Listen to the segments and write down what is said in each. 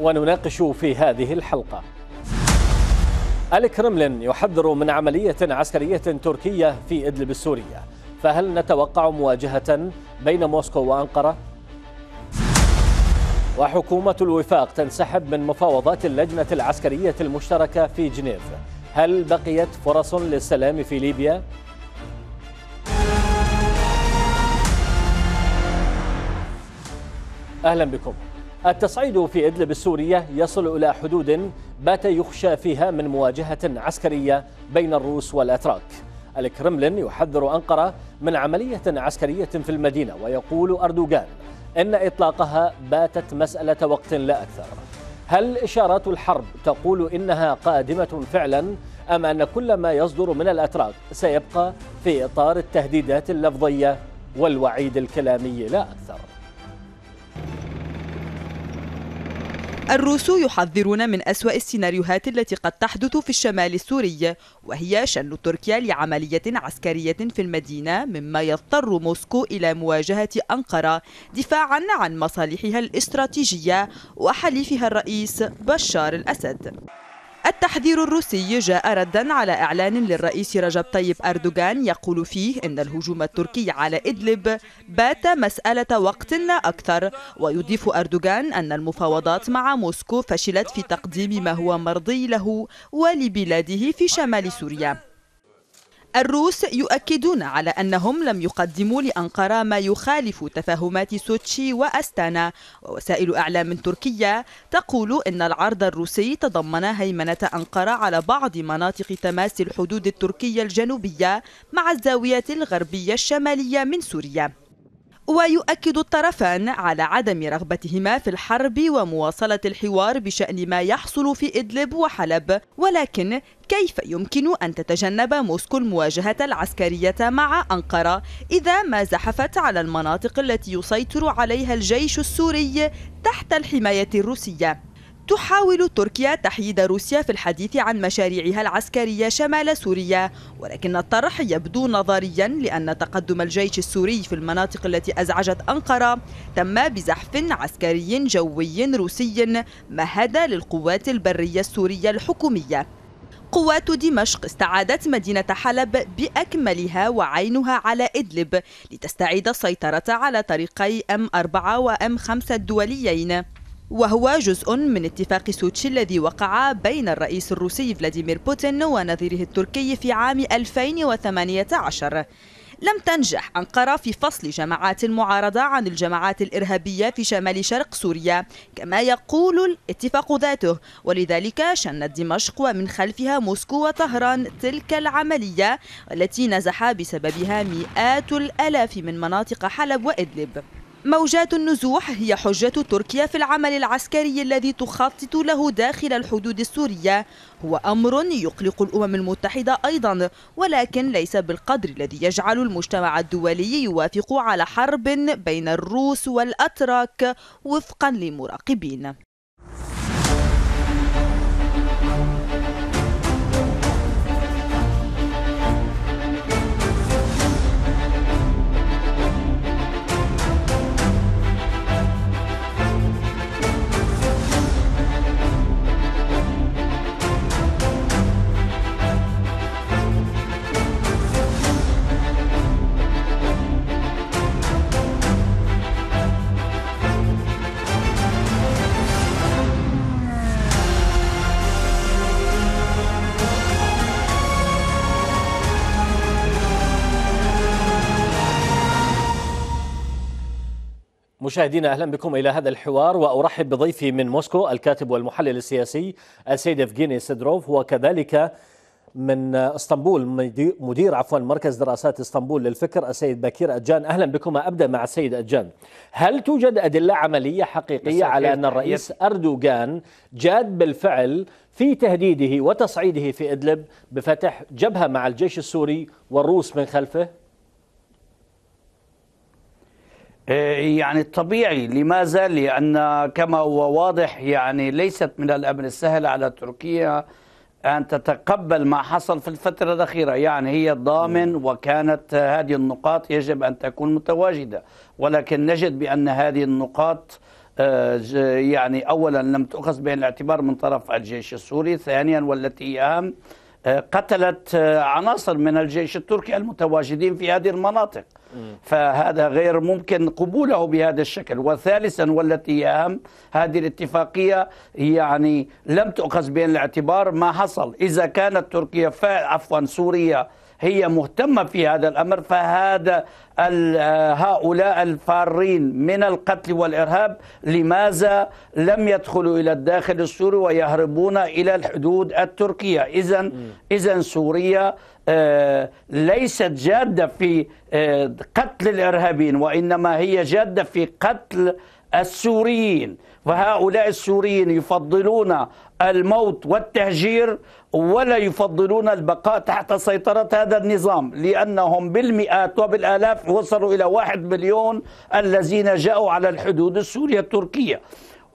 ونناقش في هذه الحلقة الكرملين يحذر من عملية عسكرية تركية في إدلب السورية فهل نتوقع مواجهة بين موسكو وأنقرة؟ وحكومة الوفاق تنسحب من مفاوضات اللجنة العسكرية المشتركة في جنيف هل بقيت فرص للسلام في ليبيا؟ أهلا بكم التصعيد في إدلب السورية يصل إلى حدود بات يخشى فيها من مواجهة عسكرية بين الروس والأتراك الكرملين يحذر أنقرة من عملية عسكرية في المدينة ويقول أردوغان إن إطلاقها باتت مسألة وقت لا أكثر هل إشارات الحرب تقول إنها قادمة فعلا أم أن كل ما يصدر من الأتراك سيبقى في إطار التهديدات اللفظية والوعيد الكلامي لا أكثر الروس يحذرون من أسوأ السيناريوهات التي قد تحدث في الشمال السوري وهي شن تركيا لعملية عسكرية في المدينة مما يضطر موسكو إلى مواجهة أنقرة دفاعا عن مصالحها الاستراتيجية وحليفها الرئيس بشار الأسد التحذير الروسي جاء ردا على إعلان للرئيس رجب طيب أردوغان يقول فيه إن الهجوم التركي على إدلب بات مسألة وقت لا أكثر ويضيف أردوغان أن المفاوضات مع موسكو فشلت في تقديم ما هو مرضي له ولبلاده في شمال سوريا الروس يؤكدون على أنهم لم يقدموا لأنقرة ما يخالف تفاهمات سوتشي وأستانا ووسائل أعلام تركية تقول أن العرض الروسي تضمن هيمنة أنقرة على بعض مناطق تماس الحدود التركية الجنوبية مع الزاوية الغربية الشمالية من سوريا ويؤكد الطرفان على عدم رغبتهما في الحرب ومواصلة الحوار بشأن ما يحصل في إدلب وحلب ولكن كيف يمكن أن تتجنب موسكو المواجهة العسكرية مع أنقرة إذا ما زحفت على المناطق التي يسيطر عليها الجيش السوري تحت الحماية الروسية تحاول تركيا تحييد روسيا في الحديث عن مشاريعها العسكرية شمال سوريا ولكن الطرح يبدو نظريا لأن تقدم الجيش السوري في المناطق التي أزعجت أنقرة تم بزحف عسكري جوي روسي مهد للقوات البرية السورية الحكومية قوات دمشق استعادت مدينة حلب بأكملها وعينها على إدلب لتستعيد السيطرة على طريقي أم 4 وأم 5 الدوليين وهو جزء من اتفاق سوتشي الذي وقع بين الرئيس الروسي فلاديمير بوتين ونظيره التركي في عام 2018 لم تنجح أنقرة في فصل جماعات المعارضة عن الجماعات الإرهابية في شمال شرق سوريا كما يقول الاتفاق ذاته ولذلك شنت دمشق ومن خلفها موسكو وطهران تلك العملية التي نزح بسببها مئات الألاف من مناطق حلب وإدلب موجات النزوح هي حجة تركيا في العمل العسكري الذي تخطط له داخل الحدود السورية هو أمر يقلق الأمم المتحدة أيضا ولكن ليس بالقدر الذي يجعل المجتمع الدولي يوافق على حرب بين الروس والأتراك وفقا لمراقبين مشاهدينا اهلا بكم الى هذا الحوار وارحب بضيفي من موسكو الكاتب والمحلل السياسي السيد افغيني سيدروف وكذلك من اسطنبول مدير عفوا مركز دراسات اسطنبول للفكر السيد بكير اجان اهلا بكم ابدا مع السيد اجان هل توجد ادله عمليه حقيقيه على ان الرئيس اردوغان جاد بالفعل في تهديده وتصعيده في ادلب بفتح جبهه مع الجيش السوري والروس من خلفه إيه، يعني الطبيعي لماذا؟ لأن كما هو واضح يعني ليست من الأمر السهل على تركيا أن تتقبل ما حصل في الفترة الأخيرة يعني هي الضامن وكانت هذه النقاط يجب أن تكون متواجدة ولكن نجد بأن هذه النقاط آه، يعني أولا لم تؤخذ بين الاعتبار من طرف الجيش السوري ثانيا والتي أهم قتلت آه، عناصر من الجيش التركي المتواجدين في هذه المناطق فهذا غير ممكن قبوله بهذا الشكل وثالثا والتي هي أهم هذه الاتفاقية يعني لم تؤخذ بعين الاعتبار ما حصل إذا كانت تركيا عفوا سوريا هي مهتمة في هذا الأمر فهذا هؤلاء الفارين من القتل والإرهاب لماذا لم يدخلوا إلى الداخل السوري ويهربون إلى الحدود التركية إذا إذا سوريا آه، ليست جادة في آه، قتل الإرهابيين وإنما هي جادة في قتل السوريين فهؤلاء السوريين يفضلون الموت والتهجير ولا يفضلون البقاء تحت سيطرة هذا النظام لأنهم بالمئات وبالآلاف وصلوا إلى واحد مليون الذين جاءوا على الحدود السورية التركية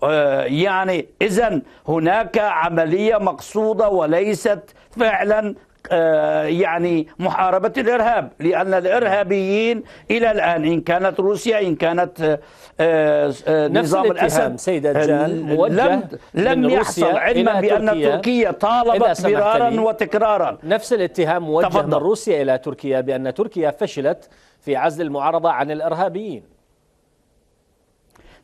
آه، يعني إذا هناك عملية مقصودة وليست فعلا آه، يعني محاربة الإرهاب لأن الإرهابيين إلى الآن إن كانت روسيا إن كانت آه، آه، آه، نظام الاتهام سيد أجان لم لم يحصل علما بأن تركيا طالبت مرارا وتكرارا نفس الاتهام موجه تفضل. من روسيا إلى تركيا بأن تركيا فشلت في عزل المعارضة عن الإرهابيين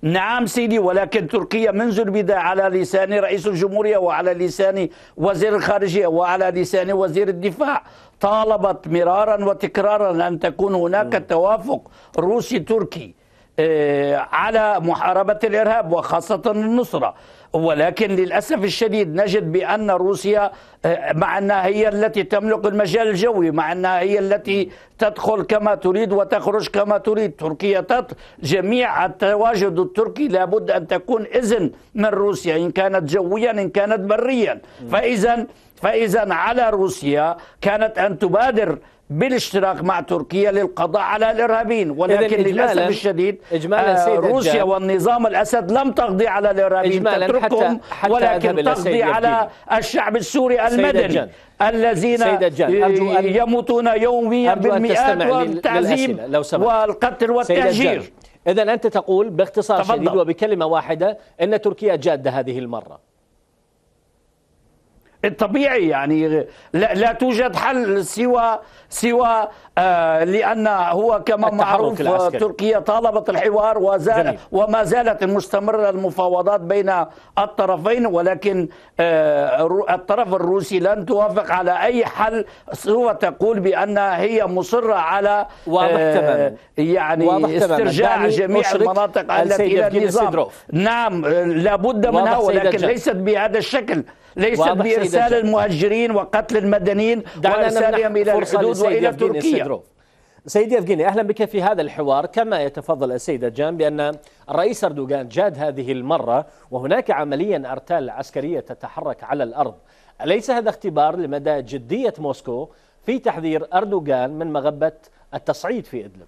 نعم سيدي ولكن تركيا منذ البداية على لسان رئيس الجمهورية وعلى لسان وزير الخارجية وعلى لسان وزير الدفاع طالبت مرارا وتكرارا أن تكون هناك توافق روسي تركي آه، على محاربة الإرهاب وخاصة النصرة ولكن للأسف الشديد نجد بأن روسيا آه، مع أنها هي التي تملك المجال الجوي مع أنها هي التي تدخل كما تريد وتخرج كما تريد تركيا تط جميع التواجد التركي لابد أن تكون إذن من روسيا إن كانت جويا إن كانت بريا فإذا فإذا على روسيا كانت أن تبادر بالاشتراك مع تركيا للقضاء على الارهابيين ولكن للاسف الشديد إجمالا آه، سيد روسيا الجاب. والنظام الاسد لم تقضي على الارهابيين تتركهم حتى حتى ولكن تقضي على الشعب السوري المدني الذين يموتون يوميا بالمئات والتعذيب والقتل والتهجير اذا انت تقول باختصار شديد وبكلمه واحده ان تركيا جاده هذه المره طبيعي يعني لا, لا توجد حل سوى سوى آه لان هو كما معروف العسكري. تركيا طالبت الحوار وزال وما زالت مستمره المفاوضات بين الطرفين ولكن آه الطرف الروسي لن توافق على اي حل سوى تقول بان هي مصره على آه، واضح آه يعني واضح استرجاع جميع المناطق التي الى النظام نعم لابد منها ولكن ليست بهذا الشكل ليست بإرسال المهجرين وقتل المدنيين وإرسالهم إلى الحدود وإلى تركيا سيدي أفغيني أهلا بك في هذا الحوار كما يتفضل السيد جان بأن الرئيس أردوغان جاد هذه المرة وهناك عمليا أرتال عسكرية تتحرك على الأرض أليس هذا اختبار لمدى جدية موسكو في تحذير أردوغان من مغبة التصعيد في إدلب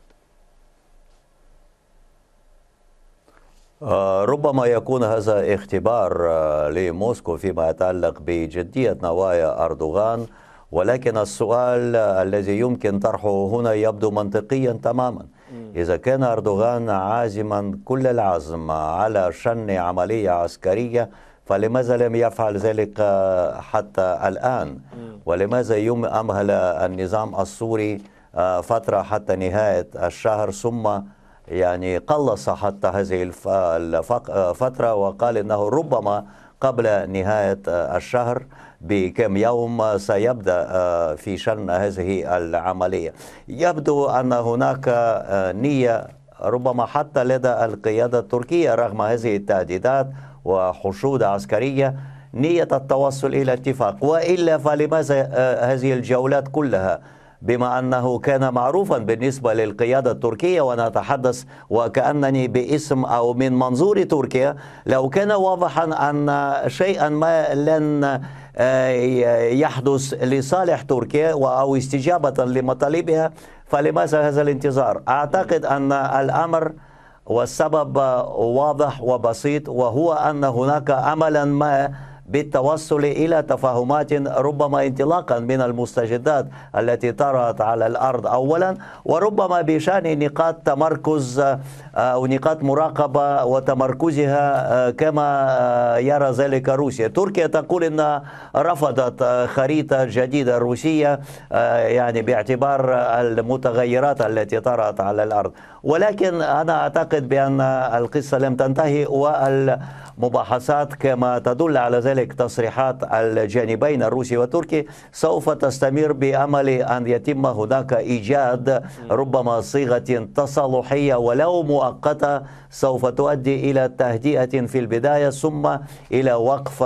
آه، ربما يكون هذا اختبار آه، لموسكو فيما يتعلق بجدية نوايا أردوغان ولكن السؤال آه، الذي يمكن طرحه هنا يبدو منطقيا تماما إذا كان أردوغان عازما كل العزم على شن عملية عسكرية فلماذا لم يفعل ذلك حتى الآن ولماذا يوم أمهل النظام السوري فترة حتى نهاية الشهر ثم يعني قلص حتى هذه الفترة وقال أنه ربما قبل نهاية الشهر بكم يوم سيبدأ آه، في شن هذه العملية يبدو أن هناك آه، نية ربما حتى لدى القيادة التركية رغم هذه التهديدات وحشود عسكرية نية التوصل إلى اتفاق وإلا فلماذا آه، هذه الجولات كلها بما أنه كان معروفا بالنسبة للقيادة التركية وأنا أتحدث وكأنني باسم أو من منظور تركيا لو كان واضحا أن شيئا ما لن آه، يحدث لصالح تركيا أو استجابة لمطالبها فلماذا هذا الانتظار أعتقد أن الأمر والسبب واضح وبسيط وهو أن هناك أملا ما بالتوصل إلى تفاهمات ربما انطلاقا من المستجدات التي طرأت على الأرض أولا وربما بشأن نقاط تمركز آه، أو نقاط مراقبة وتمركزها آه، كما آه، يرى ذلك روسيا تركيا تقول أنها رفضت خريطة جديدة روسية يعني باعتبار المتغيرات التي طرأت على الأرض ولكن أنا أعتقد بأن القصة لم تنتهي والمباحثات كما تدل على ذلك تصريحات الجانبين الروسي والتركي سوف تستمر بأمل أن يتم هناك إيجاد ربما صيغة تصالحية ولو مؤقتة سوف تؤدي إلى تهدئة في البداية ثم إلى وقف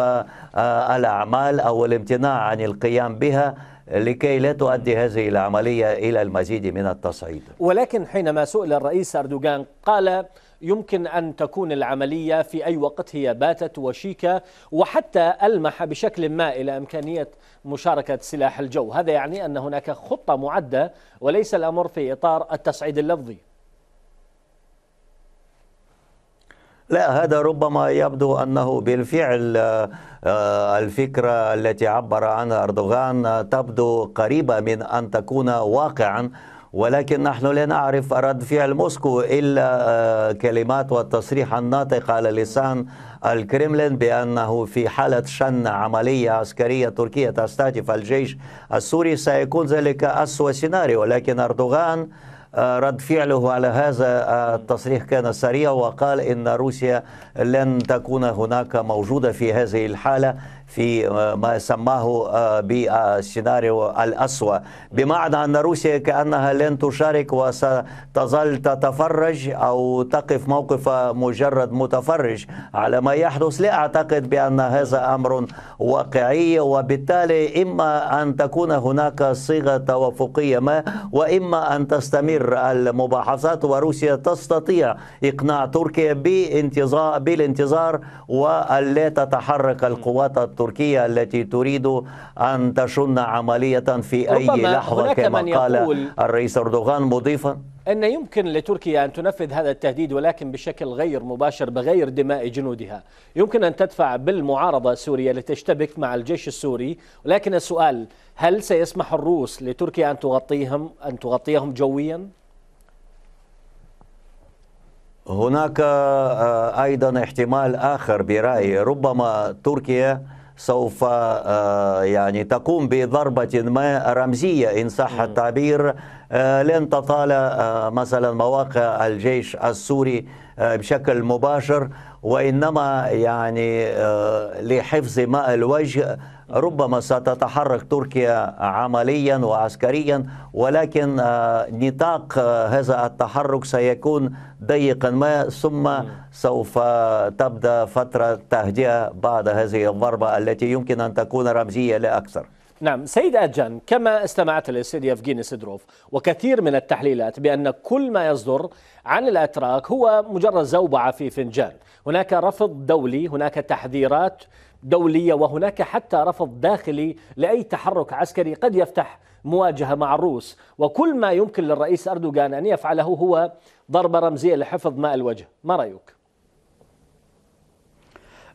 آه، الأعمال أو الامتناع عن القيام بها لكي لا تؤدي هذه العملية إلى المزيد من التصعيد ولكن حينما سئل الرئيس أردوغان قال يمكن أن تكون العملية في أي وقت هي باتت وشيكة وحتى ألمح بشكل ما إلى إمكانية مشاركة سلاح الجو هذا يعني أن هناك خطة معدة وليس الأمر في إطار التصعيد اللفظي لا هذا ربما يبدو أنه بالفعل آه، آه، الفكرة التي عبر عنها أردوغان آه، تبدو قريبة من أن تكون واقعا ولكن نحن لا نعرف رد فعل موسكو إلا كلمات والتصريح الناطق على لسان الكرملين بأنه في حالة شن عملية عسكرية تركية تستهدف الجيش السوري سيكون ذلك أسوأ سيناريو لكن أردوغان آه، رد فعله على هذا آه، التصريح كان سريع وقال ان روسيا لن تكون هناك موجوده في هذه الحاله في آه، ما سماه آه، بالسيناريو الأسوأ بمعنى أن روسيا كأنها لن تشارك وستظل تتفرج أو تقف موقف مجرد متفرج على ما يحدث لا أعتقد بأن هذا أمر واقعي وبالتالي إما أن تكون هناك صيغة توافقية ما وإما أن تستمر المباحثات وروسيا تستطيع إقناع تركيا بالانتظار واللا تتحرك القوات تركيا التي تريد أن تشن عملية في أي لحظة كما قال الرئيس أردوغان مضيفا أن يمكن لتركيا أن تنفذ هذا التهديد ولكن بشكل غير مباشر بغير دماء جنودها يمكن أن تدفع بالمعارضة السورية لتشتبك مع الجيش السوري ولكن السؤال هل سيسمح الروس لتركيا أن تغطيهم أن تغطيهم جويا؟ هناك آه، أيضا احتمال آخر برأيي ربما تركيا سوف آه، يعني تقوم بضربة ما رمزية إن صح التعبير آه، لن تطال آه، مثلا مواقع الجيش السوري بشكل مباشر وإنما يعني لحفظ ماء الوجه ربما ستتحرك تركيا عمليا وعسكريا ولكن آه، نطاق آه، هذا التحرك سيكون ضيقا ما ثم سوف تبدا فتره تهدئه بعد هذه الضربه التي يمكن ان تكون رمزيه لا اكثر نعم سيد أجان كما استمعت للسيد يفغيني سيدروف وكثير من التحليلات بأن كل ما يصدر عن الأتراك هو مجرد زوبعة في فنجان هناك رفض دولي هناك تحذيرات دولية وهناك حتى رفض داخلي لأي تحرك عسكري قد يفتح مواجهة مع الروس وكل ما يمكن للرئيس أردوغان أن يفعله هو ضربة رمزية لحفظ ماء الوجه ما رأيك؟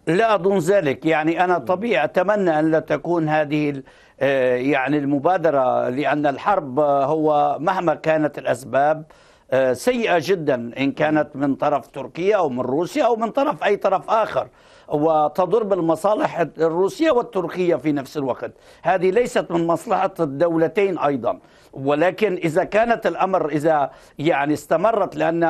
لا أظن ذلك يعني أنا طبيعي أتمنى أن لا تكون هذه آه، يعني المبادرة لأن الحرب هو مهما كانت الأسباب آه، سيئة جدا إن كانت من طرف تركيا أو من روسيا أو من طرف أي طرف آخر وتضر بالمصالح الروسية والتركية في نفس الوقت هذه ليست من مصلحة الدولتين أيضا ولكن إذا كانت الأمر إذا يعني استمرت لأن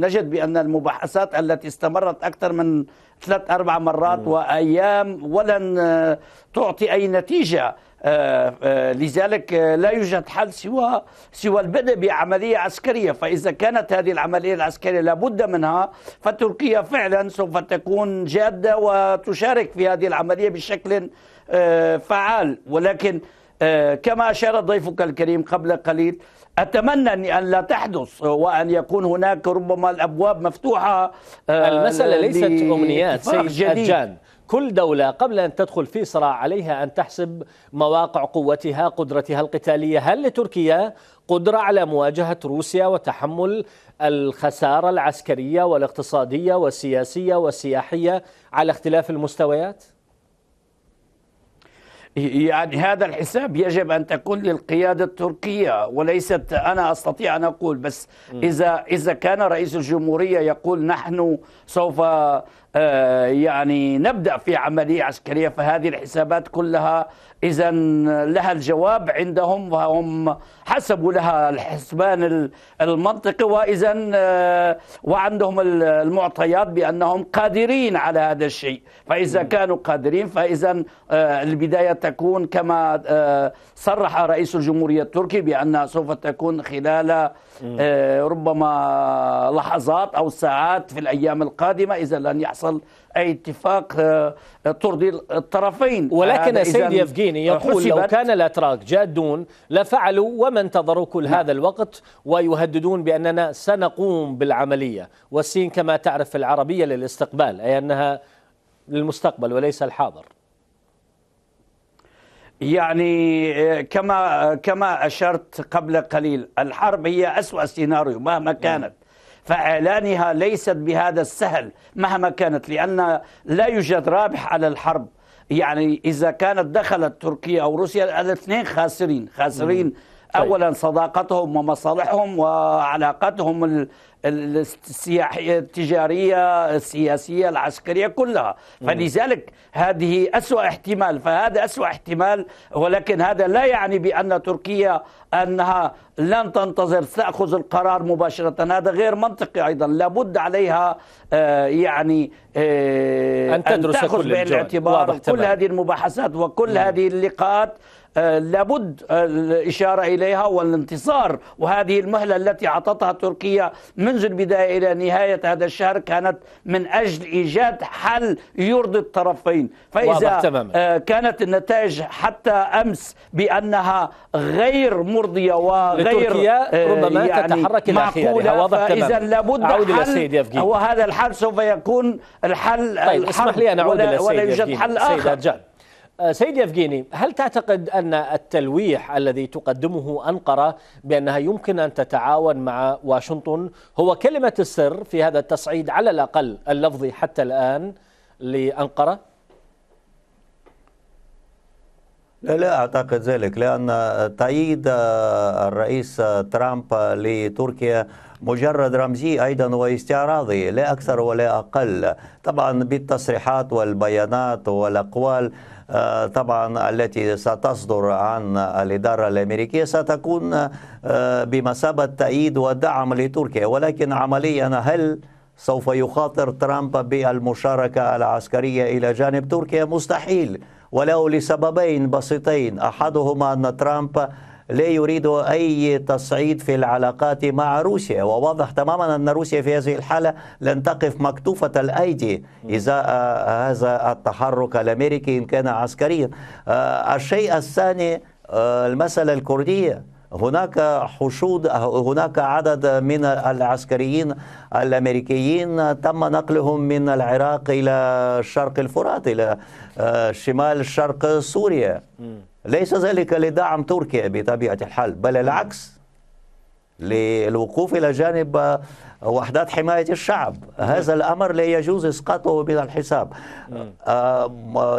نجد بأن المباحثات التي استمرت أكثر من ثلاث أربع مرات وأيام ولن تعطي أي نتيجة آه، آه، لذلك آه، لا يوجد حل سوى سوى البدء بعملية عسكرية فإذا كانت هذه العملية العسكرية لابد منها فتركيا فعلا سوف تكون جادة وتشارك في هذه العملية بشكل فعال ولكن كما أشار ضيفك الكريم قبل قليل أتمنى أن لا تحدث وأن يكون هناك ربما الأبواب مفتوحة المسألة ليست أمنيات سيد أجاد كل دولة قبل أن تدخل في صراع عليها أن تحسب مواقع قوتها قدرتها القتالية هل لتركيا قدرة على مواجهة روسيا وتحمل الخسارة العسكرية والاقتصادية والسياسية والسياحية على اختلاف المستويات؟ يعني هذا الحساب يجب ان تكون للقياده التركيه وليست انا استطيع ان اقول بس اذا اذا كان رئيس الجمهوريه يقول نحن سوف آه، يعني نبدأ في عملية عسكرية فهذه الحسابات كلها إذا لها الجواب عندهم وهم حسبوا لها الحسبان المنطقي وإذا آه، وعندهم المعطيات بأنهم قادرين على هذا الشيء فإذا كانوا قادرين فإذا آه، البداية تكون كما آه، صرح رئيس الجمهورية التركي بأنها سوف تكون خلال ربما لحظات أو ساعات في الأيام القادمة إذا لن يحصل أي اتفاق ترضي آه، آه، الطرفين ولكن السيد سيد يفجيني يقول لو كان الأتراك جادون لفعلوا وما انتظروا كل نعم. هذا الوقت ويهددون بأننا سنقوم بالعملية والصين كما تعرف العربية للاستقبال أي أنها للمستقبل وليس الحاضر يعني آه، كما كما اشرت قبل قليل الحرب هي اسوا سيناريو مهما نعم. كانت فإعلانها ليست بهذا السهل مهما كانت لأن لا يوجد رابح على الحرب يعني إذا كانت دخلت تركيا أو روسيا الاثنين خاسرين خاسرين طيب. اولا صداقتهم ومصالحهم وعلاقتهم السياحيه التجاريه السياسيه العسكريه كلها فلذلك هذه اسوا احتمال فهذا اسوا احتمال ولكن هذا لا يعني بان تركيا انها لن تنتظر تاخذ القرار مباشره هذا غير منطقي ايضا لابد عليها آه، يعني آه، ان تدرس أن تأخذ كل بالاعتبار كل هذه المباحثات وكل هذه اللقاءات آه، لابد آه، الإشارة إليها والانتصار وهذه المهلة التي أعطتها تركيا منذ البداية إلى نهاية هذا الشهر كانت من أجل إيجاد حل يرضي الطرفين فإذا آه، كانت النتائج حتى أمس بأنها غير مرضية وغير تركيا ربما يعني تتحرك إلى معقولة واضح تماما إذا لابد حل وهذا الحل سوف يكون الحل طيب الحل اسمح لي أن أعود ولا, ولا يوجد حل آخر آه، سيد يفجيني هل تعتقد أن التلويح الذي تقدمه أنقرة بأنها يمكن أن تتعاون مع واشنطن هو كلمة السر في هذا التصعيد على الأقل اللفظي حتى الآن لأنقرة؟ لا لا أعتقد ذلك لأن تأييد الرئيس ترامب لتركيا مجرد رمزي أيضا واستعراضي لا أكثر ولا أقل طبعا بالتصريحات والبيانات والأقوال آه، طبعا التي ستصدر عن الإدارة الأمريكية ستكون آه، بمثابة تأييد ودعم لتركيا ولكن عمليا هل سوف يخاطر ترامب بالمشاركة العسكرية إلى جانب تركيا مستحيل ولو لسببين بسيطين أحدهما أن ترامب لا يريد أي تصعيد في العلاقات مع روسيا وواضح تماما أن روسيا في هذه الحالة لن تقف مكتوفة الأيدي إذا هذا التحرك الأمريكي إن كان عسكريا آه، الشيء الثاني آه، المسألة الكردية هناك حشود هناك عدد من العسكريين الامريكيين تم نقلهم من العراق الى شرق الفرات الى آه، شمال شرق سوريا ليس ذلك لدعم تركيا بطبيعه الحال بل العكس للوقوف إلى جانب آه، وحدات حماية الشعب هذا الأمر لا يجوز إسقاطه من الحساب آه،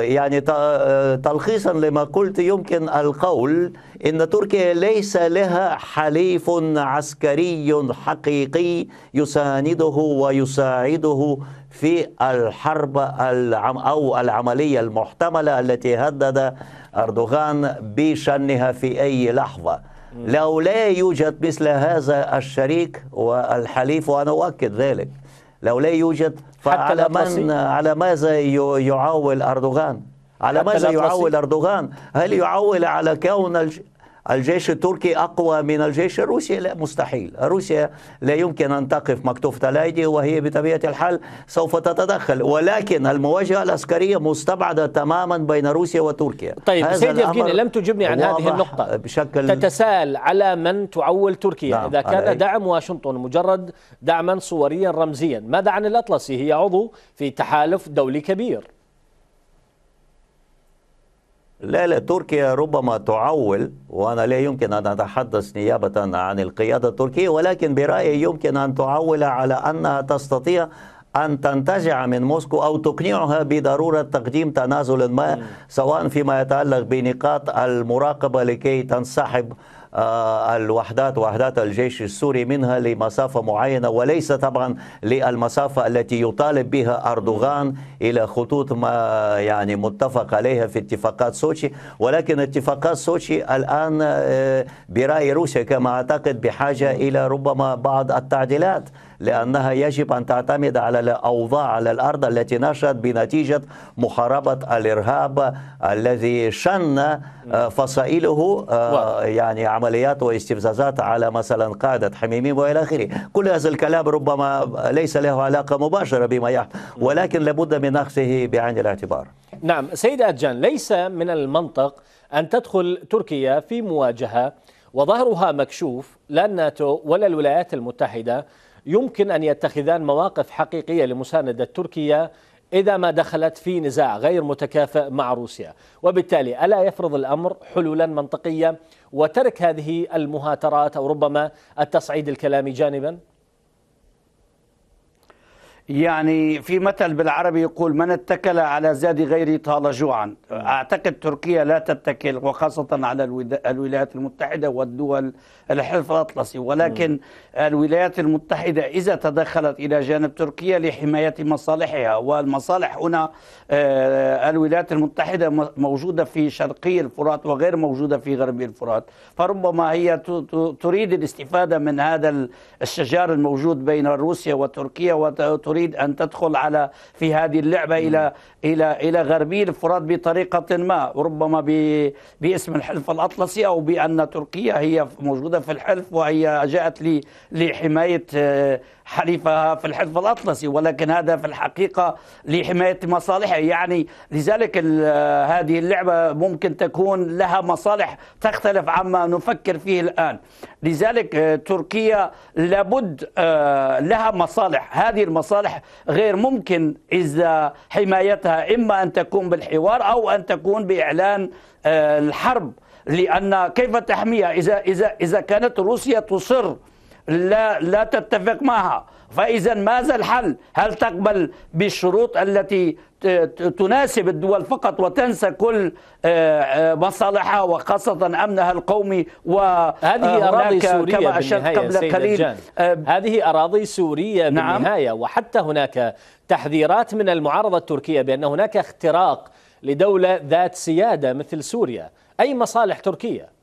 يعني آه، تلخيصا لما قلت يمكن القول إن تركيا ليس لها حليف عسكري حقيقي يسانده ويساعده في الحرب العم أو العملية المحتملة التي هدد أردوغان بشنها في أي لحظة لو لا يوجد مثل هذا الشريك والحليف وأنا أؤكد ذلك لو لا يوجد فعلى من على ماذا يعول أردوغان على ماذا يعول أردوغان هل يعول على كون الجيش التركي أقوى من الجيش الروسي لا مستحيل روسيا لا يمكن أن تقف مكتوفة الأيدي وهي بطبيعة الحال سوف تتدخل ولكن المواجهة العسكرية مستبعدة تماما بين روسيا وتركيا طيب سيد يفجيني لم تجبني عن هذه النقطة بشكل تتساءل على من تعول تركيا نعم إذا كان دعم واشنطن مجرد دعما صوريا رمزيا ماذا عن الأطلسي هي عضو في تحالف دولي كبير لا لا تركيا ربما تعول وأنا لا يمكن أن أتحدث نيابة عن القيادة التركية ولكن برأيي يمكن أن تعول على أنها تستطيع أن تنتزع من موسكو أو تقنعها بضرورة تقديم تنازل ما سواء فيما يتعلق بنقاط المراقبة لكي تنسحب آه، الوحدات وحدات الجيش السوري منها لمسافة معينة وليس طبعا للمسافة التي يطالب بها أردوغان إلى خطوط ما يعني متفق عليها في اتفاقات سوتشي ولكن اتفاقات سوتشي الآن آه، برأي روسيا كما أعتقد بحاجة إلى ربما بعض التعديلات لأنها يجب أن تعتمد على الأوضاع على الأرض التي نشأت بنتيجة محاربة الإرهاب الذي شن آه، فصائله آه، يعني عمليات واستفزازات على مثلا قادة حميمين وإلى آخره كل هذا الكلام ربما ليس له علاقة مباشرة بما يحدث ولكن لابد من أخذه بعين الاعتبار نعم سيد أدجان ليس من المنطق أن تدخل تركيا في مواجهة وظهرها مكشوف لا الناتو ولا الولايات المتحدة يمكن أن يتخذان مواقف حقيقية لمساندة تركيا إذا ما دخلت في نزاع غير متكافئ مع روسيا وبالتالي ألا يفرض الأمر حلولا منطقية وترك هذه المهاترات أو ربما التصعيد الكلامي جانبا يعني في مثل بالعربي يقول من اتكل على زاد غيره طال جوعا أعتقد تركيا لا تتكل وخاصة على الولايات المتحدة والدول الحلف الأطلسي ولكن الولايات المتحدة إذا تدخلت إلى جانب تركيا لحماية مصالحها والمصالح هنا آه، الولايات المتحدة موجودة في شرقي الفرات وغير موجودة في غربي الفرات فربما هي تريد الاستفادة من هذا الشجار الموجود بين روسيا وتركيا وتركيا تريد أن تدخل على في هذه اللعبة إلى إلى إلى غربي الفرات بطريقة ما ربما باسم الحلف الأطلسي أو بأن تركيا هي موجودة في الحلف وهي جاءت لحماية آه، حليفها في الحلف الأطلسي ولكن هذا في الحقيقة لحماية مصالحها يعني لذلك هذه اللعبة ممكن تكون لها مصالح تختلف عما نفكر فيه الآن لذلك آه، تركيا لابد آه، لها مصالح هذه المصالح غير ممكن إذا حمايتها إما أن تكون بالحوار أو أن تكون بإعلان آه، الحرب لأن كيف تحميها إذا إذا إذا كانت روسيا تصر لا لا تتفق معها فإذا ماذا الحل؟ هل تقبل بالشروط التي تناسب الدول فقط وتنسى كل آه، آه، مصالحها وخاصة أمنها القومي وهذه آه، أراضي سورية كما أشرت قبل قليل هذه أراضي سورية نعم. بالنهاية وحتى هناك تحذيرات من المعارضة التركية بأن هناك اختراق لدولة ذات سيادة مثل سوريا أي مصالح تركية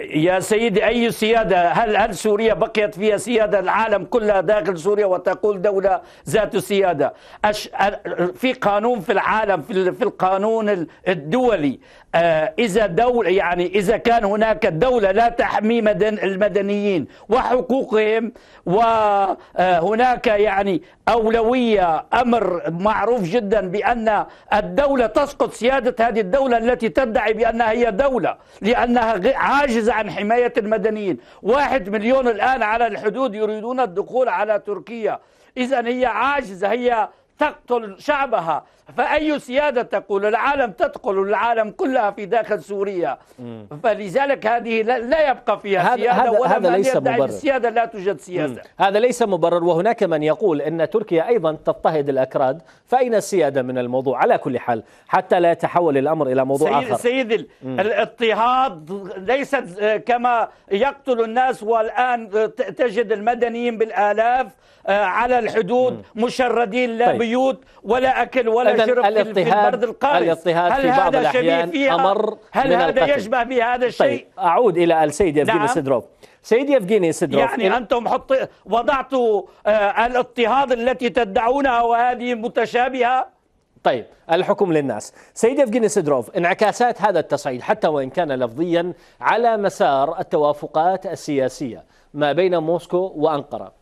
يا سيدي أي سيادة هل هل سوريا بقيت فيها سيادة العالم كلها داخل سوريا وتقول دولة ذات سيادة أش... في قانون في العالم في القانون الدولي آه، إذا دول يعني إذا كان هناك الدولة لا تحمي مدن المدنيين وحقوقهم وهناك آه، يعني أولوية أمر معروف جدا بأن الدولة تسقط سيادة هذه الدولة التي تدعي بأنها هي دولة لأنها عاجزة عن حماية المدنيين واحد مليون الآن على الحدود يريدون الدخول على تركيا إذا هي عاجزة هي تقتل شعبها فأي سيادة تقول العالم تدخل العالم كلها في داخل سوريا فلذلك هذه لا يبقى فيها هذا سيادة هذا, ولا هذا ليس مبرر السيادة لا توجد سيادة مم. هذا ليس مبرر وهناك من يقول أن تركيا أيضا تضطهد الأكراد فأين السيادة من الموضوع على كل حال حتى لا يتحول الأمر إلى موضوع سيد آخر سيد الاضطهاد ليست آه، كما يقتل الناس والآن آه، تجد المدنيين بالآلاف آه، على الحدود مم. مشردين لا طيب. بيوت ولا أكل ولا اذا الاضطهاد الاضطهاد في بعض الاحيان امر هل من هذا القتل. يشبه بهذا طيب، الشيء؟ طيب اعود الى السيد يفجيني نعم. سيدروف سيد يفجيني سيدروف يعني انتم حط وضعتوا آه الاضطهاد التي تدعونها وهذه متشابهه طيب الحكم للناس سيد يفجيني سيدروف انعكاسات هذا التصعيد حتى وإن كان لفظيا على مسار التوافقات السياسية ما بين موسكو وأنقرة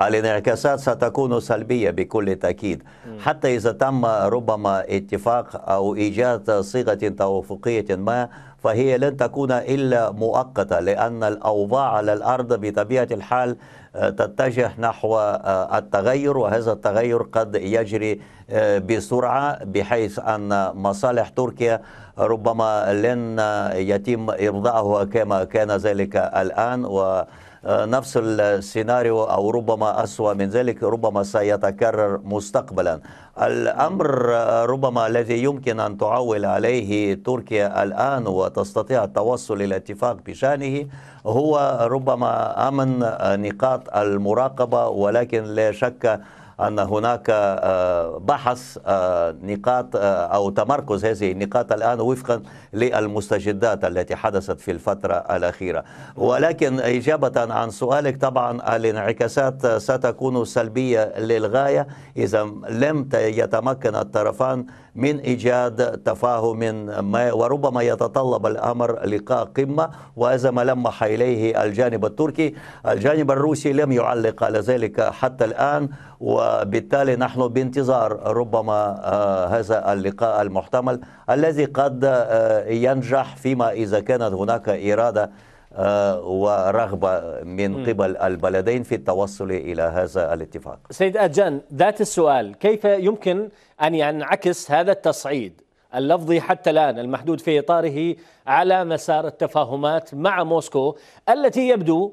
الانعكاسات ستكون سلبية بكل تأكيد حتى إذا تم ربما اتفاق أو إيجاد صيغة توافقية ما فهي لن تكون إلا مؤقتة لأن الأوضاع على الأرض بطبيعة الحال آه، تتجه نحو آه، التغير وهذا التغير قد يجري آه، بسرعة بحيث أن مصالح تركيا ربما لن يتم إرضاؤها كما كان ذلك الآن و نفس السيناريو أو ربما أسوأ من ذلك ربما سيتكرر مستقبلا الأمر ربما الذي يمكن أن تعول عليه تركيا الآن وتستطيع التوصل إلى اتفاق بشأنه هو ربما أمن نقاط المراقبة ولكن لا شك أن هناك آه، بحث آه، نقاط آه، أو تمركز هذه النقاط الآن وفقا للمستجدات التي حدثت في الفترة الأخيرة ولكن إجابة عن سؤالك طبعا الانعكاسات ستكون سلبية للغاية إذا لم يتمكن الطرفان من إيجاد تفاهم ما وربما يتطلب الأمر لقاء قمة وهذا ما لمح إليه الجانب التركي الجانب الروسي لم يعلق على ذلك حتى الآن وبالتالي نحن بانتظار ربما آه، هذا اللقاء المحتمل الذي قد آه، ينجح فيما إذا كانت هناك إرادة آه، ورغبة من قبل البلدين في التوصل إلى هذا الاتفاق سيد أجان ذات السؤال كيف يمكن أن ينعكس هذا التصعيد اللفظي حتى الآن المحدود في إطاره على مسار التفاهمات مع موسكو التي يبدو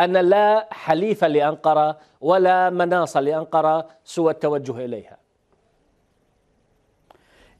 أن لا حليف لأنقرة ولا مناص لأنقرة سوى التوجه إليها